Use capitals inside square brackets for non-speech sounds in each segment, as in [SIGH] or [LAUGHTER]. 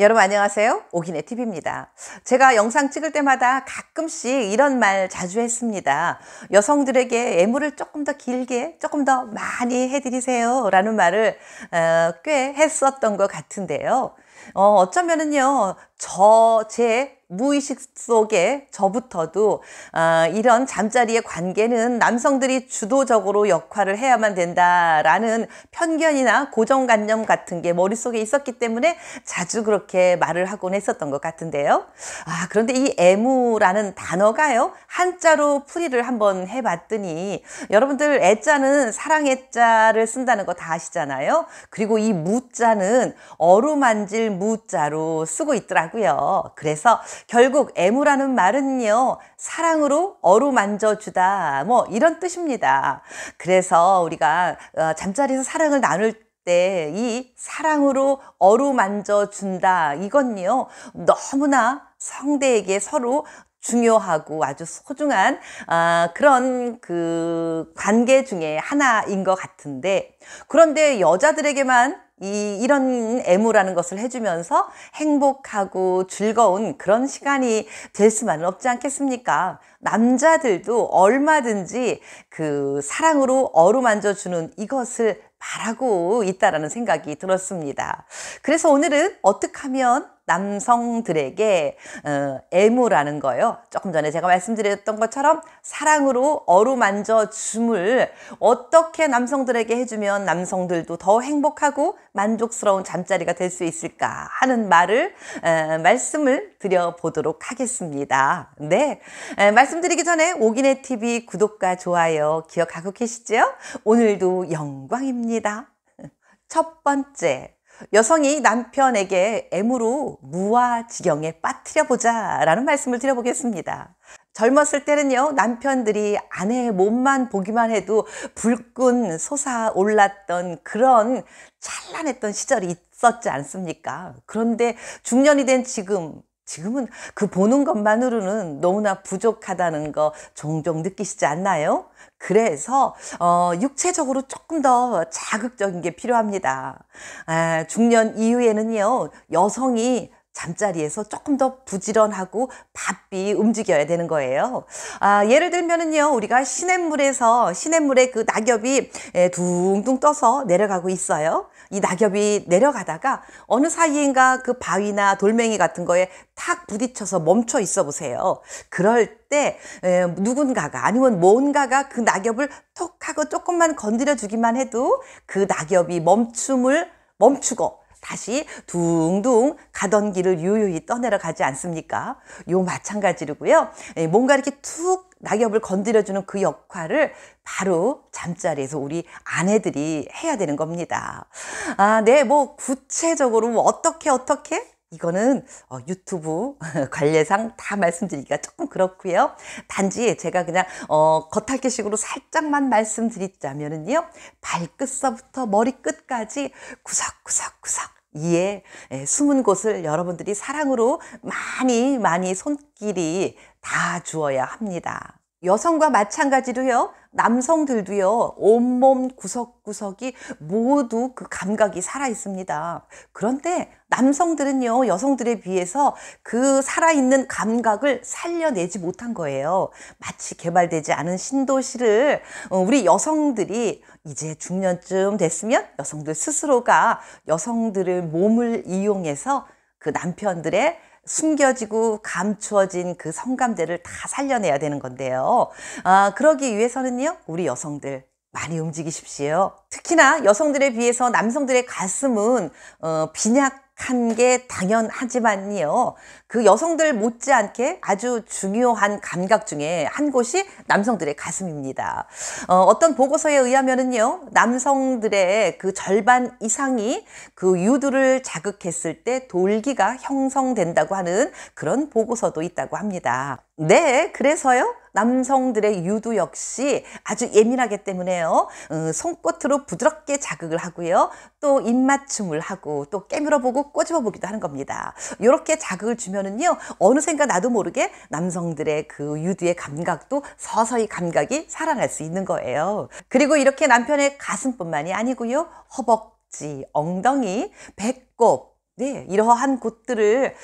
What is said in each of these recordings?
여러분 안녕하세요 오기네 TV입니다 제가 영상 찍을 때마다 가끔씩 이런 말 자주 했습니다 여성들에게 애무를 조금 더 길게 조금 더 많이 해드리세요 라는 말을 어, 꽤 했었던 것 같은데요 어, 어쩌면은요 저제 무의식 속에 저부터도 아, 이런 잠자리의 관계는 남성들이 주도적으로 역할을 해야만 된다라는 편견이나 고정관념 같은 게 머릿속에 있었기 때문에 자주 그렇게 말을 하곤 했었던 것 같은데요. 아, 그런데 이 애무라는 단어가요. 한자로 풀이를 한번 해봤더니 여러분들 애자는 사랑의 자를 쓴다는 거 다 아시잖아요. 그리고 이 무자는 어루만질 무자로 쓰고 있더라고요. 그래서 결국 애무라는 말은요, 사랑으로 어루만져 주다. 뭐 이런 뜻입니다. 그래서 우리가 어, 잠자리에서 사랑을 나눌 때 이 사랑으로 어루만져 준다. 이건요, 너무나 성대에게 서로 중요하고 아주 소중한 아, 그런 그 관계 중에 하나인 것 같은데 그런데 여자들에게만 이, 이런 애무라는 것을 해주면서 행복하고 즐거운 그런 시간이 될 수만은 없지 않겠습니까? 남자들도 얼마든지 그 사랑으로 어루만져주는 이것을 바라고 있다라는 생각이 들었습니다. 그래서 오늘은 어떻게 하면 남성들에게 어, 애무라는 거요. 조금 전에 제가 말씀드렸던 것처럼 사랑으로 어루만져 줌을 어떻게 남성들에게 해주면 남성들도 더 행복하고 만족스러운 잠자리가 될 수 있을까 하는 말을 에, 어, 말씀을 드려보도록 하겠습니다. 네, 에, 말씀드리기 전에 오기네 TV 구독과 좋아요 기억하고 계시죠? 오늘도 영광입니다. 첫 번째. 여성이 남편에게 애무로 무아지경에 빠뜨려보자 라는 말씀을 드려보겠습니다. 젊었을 때는요, 남편들이 아내의 몸만 보기만 해도 불끈 솟아올랐던 그런 찬란했던 시절이 있었지 않습니까? 그런데 중년이 된 지금 지금은 그 보는 것만으로는 너무나 부족하다는 거 종종 느끼시지 않나요? 그래서 어, 육체적으로 조금 더 자극적인 게 필요합니다. 아, 중년 이후에는요 여성이 잠자리에서 조금 더 부지런하고 바삐 움직여야 되는 거예요. 아, 예를 들면은요, 우리가 시냇물에서 시냇물에 그 낙엽이 예, 둥둥 떠서 내려가고 있어요. 이 낙엽이 내려가다가 어느 사이인가 그 바위나 돌멩이 같은 거에 탁 부딪혀서 멈춰 있어 보세요. 그럴 때 예, 누군가가 아니면 뭔가가 그 낙엽을 톡 하고 조금만 건드려 주기만 해도 그 낙엽이 멈춤을 멈추고 다시 둥둥 가던 길을 유유히 떠내려 가지 않습니까? 요 마찬가지로고요. 예, 뭔가 이렇게 툭 낙엽을 건드려주는 그 역할을 바로 잠자리에서 우리 아내들이 해야 되는 겁니다. 아, 네, 뭐 구체적으로 뭐 어떻게 어떻게 이거는 어, 유튜브 [LAUGHS] 관례상 다 말씀드리기가 조금 그렇고요. 단지 제가 그냥 어, 겉핥기식으로 살짝만 말씀드리자면은요. 발끝서부터 머리끝까지 구석구석구석 이에 예, 숨은 곳을 여러분들이 사랑으로 많이 많이 손길이 다 주어야 합니다. 여성과 마찬가지로요. 남성들도요. 온몸 구석구석이 모두 그 감각이 살아 있습니다. 그런데 남성들은요. 여성들에 비해서 그 살아있는 감각을 살려내지 못한 거예요. 마치 개발되지 않은 신도시를 어, 우리 여성들이 이제 중년쯤 됐으면 여성들 스스로가 여성들의 몸을 이용해서 그 남편들의 숨겨지고 감추어진 그 성감대를 다 살려내야 되는 건데요. 아, 그러기 위해서는요, 우리 여성들 많이 움직이십시오. 특히나 여성들에 비해서 남성들의 가슴은 어, 빈약 한게 당연하지만요. 그 여성들 못지않게 아주 중요한 감각 중에 한 곳이 남성들의 가슴입니다. 어, 떤 보고서에 의하면은요, 남성들의 그 절반 이상이 그 유두를 자극했을 때 돌기가 형성된다고 하는 그런 보고서도 있다고 합니다. 네, 그래서요. 남성들의 유두 역시 아주 예민하기 때문에요. 음, 어, 손끝으로 부드럽게 자극을 하고요. 또 입맞춤을 하고 또 깨물어 보고 꼬집어 보기도 하는 겁니다. 이렇게 자극을 주면은요. 어느샌가 나도 모르게 남성들의 그 유두의 감각도 서서히 감각이 살아날 수 있는 거예요. 그리고 이렇게 남편의 가슴뿐만이 아니고요. 허벅지, 엉덩이, 배꼽, 네, 이러한 곳들을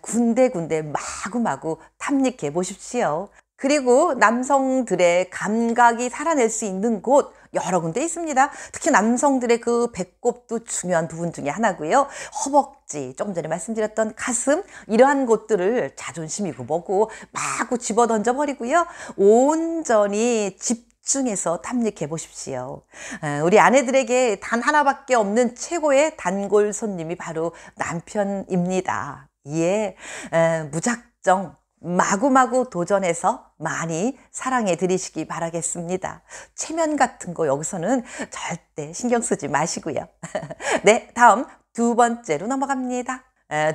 군데군데 마구마구 탐닉해 보십시오. 그리고 남성들의 감각이 살아낼 수 있는 곳 여러 군데 있습니다. 특히 남성들의 그 배꼽도 중요한 부분 중에 하나고요. 허벅지, 조금 전에 말씀드렸던 가슴 이러한 곳들을 자존심이고 뭐고 마구 집어던져 버리고요. 온전히 집 집중해서 탐닉해 보십시오. 우리 아내들에게 단 하나밖에 없는 최고의 단골 손님이 바로 남편입니다. 예, 무작정 마구마구 도전해서 많이 사랑해 드리시기 바라겠습니다. 체면 같은 거 여기서는 절대 신경 쓰지 마시고요. [LAUGHS] 네, 다음 두 번째로 넘어갑니다.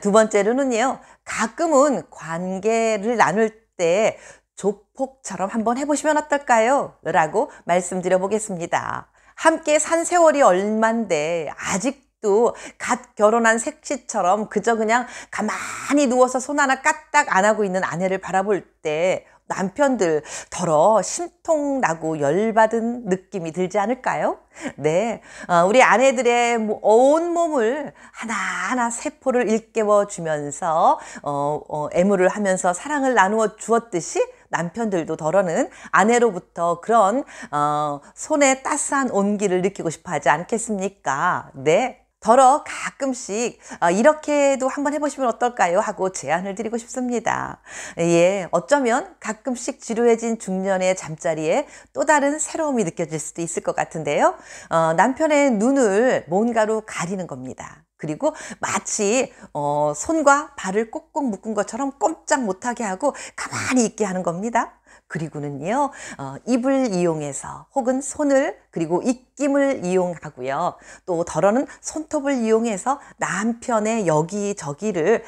두 번째로는요, 가끔은 관계를 나눌 때 조폭처럼 한번 해보시면 어떨까요? 라고 말씀드려 보겠습니다. 함께 산 세월이 얼만데 아직도 갓 결혼한 색시처럼 그저 그냥 가만히 누워서 손 하나 까딱 안 하고 있는 아내를 바라볼 때 남편들 더러 심통나고 열받은 느낌이 들지 않을까요? 네, 어, 우리 아내들의 온 몸을 하나하나 세포를 일깨워 주면서 어, 어, 애무를 하면서 사랑을 나누어 주었듯이 남편들도 덜어는 아내로부터 그런 어, 손에 따스한 온기를 느끼고 싶어 하지 않겠습니까? 네. 더러 가끔씩 아, 이렇게도 한번 해보시면 어떨까요? 하고 제안을 드리고 싶습니다. 예, 어쩌면 가끔씩 지루해진 중년의 잠자리에 또 다른 새로움이 느껴질 수도 있을 것 같은데요. 어, 남편의 눈을 뭔가로 가리는 겁니다. 그리고 마치 어, 손과 발을 꼭꼭 묶은 것처럼 꼼짝 못하게 하고 가만히 있게 하는 겁니다. 그리고는요 어, 입을 이용해서 혹은 손을 그리고 입김을 이용하고요 또 덜어는 손톱을 이용해서 남편의 여기저기를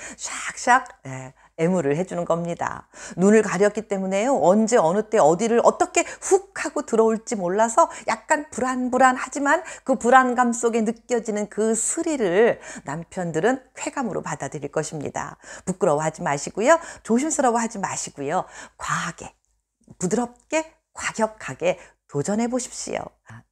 샥샥 예, 애무를 해주는 겁니다. 눈을 가렸기 때문에요. 언제 어느 때 어디를 어떻게 훅 하고 들어올지 몰라서 약간 불안불안하지만 그 불안감 속에 느껴지는 그 스릴을 남편들은 쾌감으로 받아들일 것입니다. 부끄러워하지 마시고요. 조심스러워하지 마시고요. 과하게 부드럽게 과격하게 도전해 보십시오.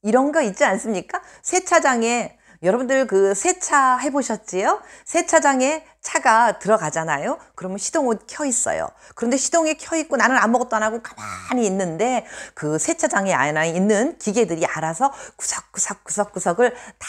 이런 거 있지 않습니까? 세차장에 여러분들 그 세차 해보셨지요? 세차장에 차가 들어가잖아요. 그러면 시동옷 켜 있어요. 그런데 시동이 켜 있고 나는 아무것도 안 하고 가만히 있는데 그 세차장에 안에 있는 기계들이 알아서 구석구석 구석구석을 다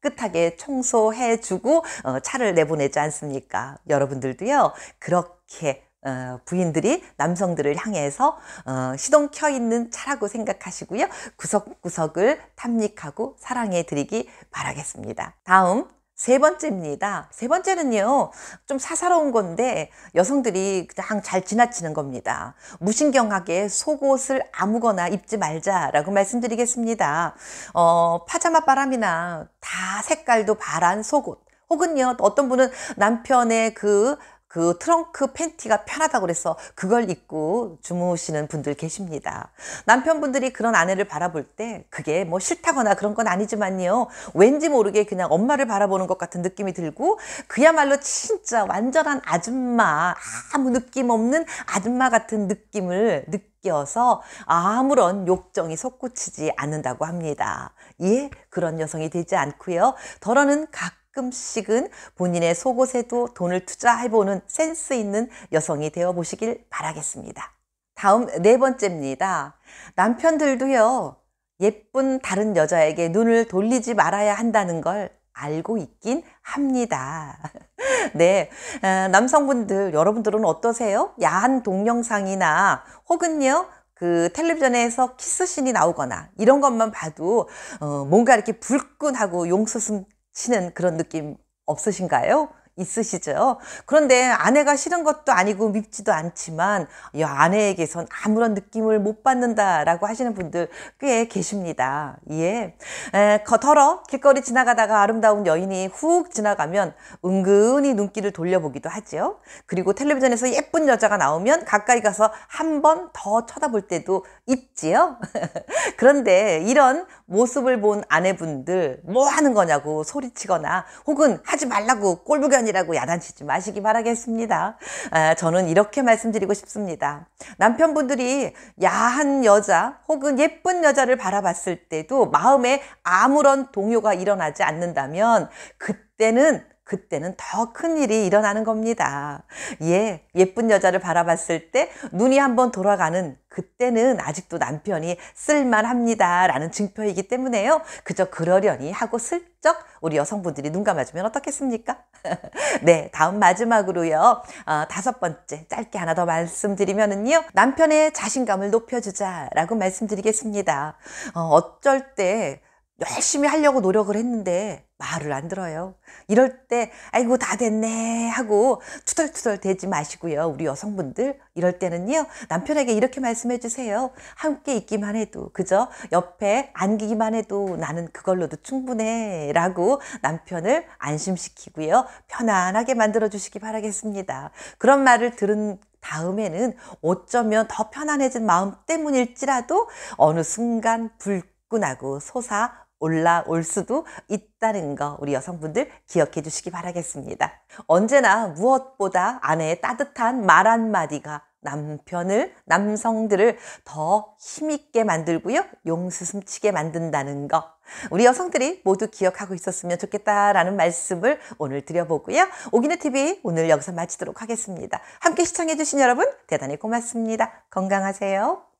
깨끗하게 청소해주고 어, 차를 내보내지 않습니까? 여러분들도요 그렇게 어, 부인들이 남성들을 향해서 어, 시동 켜 있는 차라고 생각하시고요. 구석구석을 탐닉하고 사랑해 드리기 바라겠습니다. 다음 세 번째입니다. 세 번째는요, 좀 사사로운 건데 여성들이 그냥 잘 지나치는 겁니다. 무신경하게 속옷을 아무거나 입지 말자라고 말씀드리겠습니다. 어, 파자마 바람이나 다 색깔도 바란 속옷. 혹은요, 어떤 분은 남편의 그그 트렁크 팬티가 편하다고 그래서 그걸 입고 주무시는 분들 계십니다. 남편분들이 그런 아내를 바라볼 때 그게 뭐 싫다거나 그런 건 아니지만요. 왠지 모르게 그냥 엄마를 바라보는 것 같은 느낌이 들고 그야말로 진짜 완전한 아줌마, 아무 느낌 없는 아줌마 같은 느낌을 느껴서 아무런 욕정이 솟구치지 않는다고 합니다. 예, 그런 여성이 되지 않고요. 더러는 각 가끔씩은 본인의 속옷에도 돈을 투자해보는 센스 있는 여성이 되어 보시길 바라겠습니다. 다음 네 번째입니다. 남편들도요, 예쁜 다른 여자에게 눈을 돌리지 말아야 한다는 걸 알고 있긴 합니다. [LAUGHS] 네. 어, 남성분들, 여러분들은 어떠세요? 야한 동영상이나 혹은요, 그 텔레비전에서 키스신이 나오거나 이런 것만 봐도 어, 뭔가 이렇게 불끈하고 용솟음 신은 그런 느낌 없으신가요? 있으시죠. 그런데 아내가 싫은 것도 아니고 밉지도 않지만 이 아내에게선 아무런 느낌을 못 받는다라고 하시는 분들 꽤 계십니다. 예. 에, 겉러 길거리 지나가다가 아름다운 여인이 훅 지나가면 은근히 눈길을 돌려보기도 하죠. 그리고 텔레비전에서 예쁜 여자가 나오면 가까이 가서 한 번 더 쳐다볼 때도 있지요. [LAUGHS] 그런데 이런 모습을 본 아내분들 뭐 하는 거냐고 소리치거나 혹은 하지 말라고 꼴불견이 아니라고 야단치지 마시기 바라겠습니다. 아, 저는 이렇게 말씀드리고 싶습니다. 남편분들이 야한 여자 혹은 예쁜 여자를 바라봤을 때도 마음에 아무런 동요가 일어나지 않는다면 그때는 그때는 더 큰 일이 일어나는 겁니다. 예, 예쁜 여자를 바라봤을 때 눈이 한번 돌아가는 그때는 아직도 남편이 쓸만합니다. 라는 증표이기 때문에요. 그저 그러려니 하고 슬쩍 우리 여성분들이 눈 감아주면 어떻겠습니까? [LAUGHS] 네, 다음 마지막으로요. 어, 다섯 번째, 짧게 하나 더 말씀드리면은요. 남편의 자신감을 높여주자 라고 말씀드리겠습니다. 어, 어쩔 때 열심히 하려고 노력을 했는데 말을 안 들어요. 이럴 때 아이고 다 됐네 하고 투덜투덜 대지 마시고요. 우리 여성분들 이럴 때는요. 남편에게 이렇게 말씀해 주세요. 함께 있기만 해도 그저 옆에 안기기만 해도 나는 그걸로도 충분해 라고 남편을 안심시키고요. 편안하게 만들어 주시기 바라겠습니다. 그런 말을 들은 다음에는 어쩌면 더 편안해진 마음 때문일지라도 어느 순간 불 나고 소사 올라올 수도 있다는 거 우리 여성분들 기억해 주시기 바라겠습니다. 언제나 무엇보다 아내의 따뜻한 말 한마디가 남편을, 남성들을 더 힘있게 만들고요. 용수숨치게 만든다는 거. 우리 여성들이 모두 기억하고 있었으면 좋겠다라는 말씀을 오늘 드려보고요. 오기네 TV 오늘 여기서 마치도록 하겠습니다. 함께 시청해주신 여러분 대단히 고맙습니다. 건강하세요.